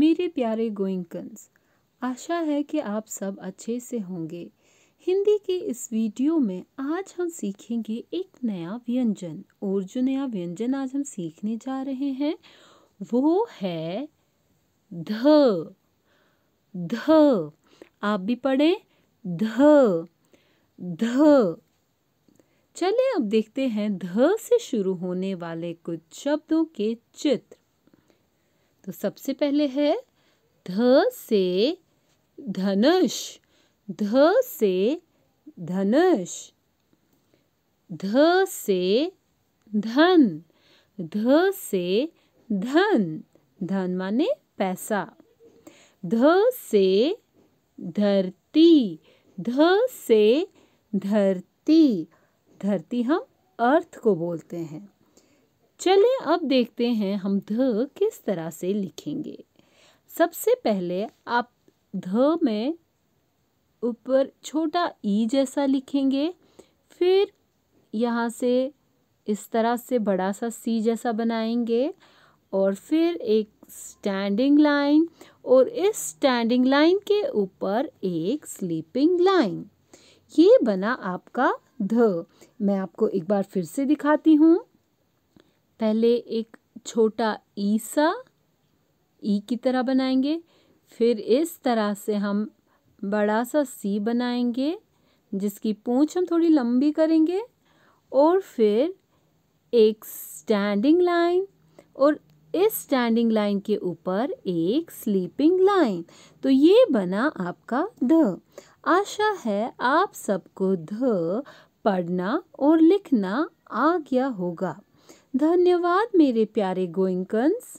मेरे प्यारे गोइंकन्स आशा है कि आप सब अच्छे से होंगे हिंदी के इस वीडियो में आज हम सीखेंगे एक नया व्यंजन और जो नया व्यंजन आज हम सीखने जा रहे हैं वो है ध ध आप भी पढ़ें ध ध चलिए अब देखते हैं ध से शुरू होने वाले कुछ शब्दों के चित्र तो सबसे पहले है ध से धनुष ध से धनुष ध से धन ध से धन धन माने पैसा ध से धरती ध से धरती धरती हम अर्थ को बोलते हैं चलें अब देखते हैं हम ध किस तरह से लिखेंगे सबसे पहले आप ध में ऊपर छोटा ई जैसा लिखेंगे फिर यहाँ से इस तरह से बड़ा सा सी जैसा बनाएंगे और फिर एक स्टैंडिंग लाइन और इस स्टैंडिंग लाइन के ऊपर एक स्लीपिंग लाइन ये बना आपका ध मैं आपको एक बार फिर से दिखाती हूँ पहले एक छोटा ई सा ई की तरह बनाएंगे फिर इस तरह से हम बड़ा सा सी बनाएंगे जिसकी पूंछ हम थोड़ी लंबी करेंगे और फिर एक स्टैंडिंग लाइन और इस स्टैंडिंग लाइन के ऊपर एक स्लीपिंग लाइन तो ये बना आपका ध आशा है आप सबको ध पढ़ना और लिखना आ गया होगा धन्यवाद मेरे प्यारे गोइंकन्स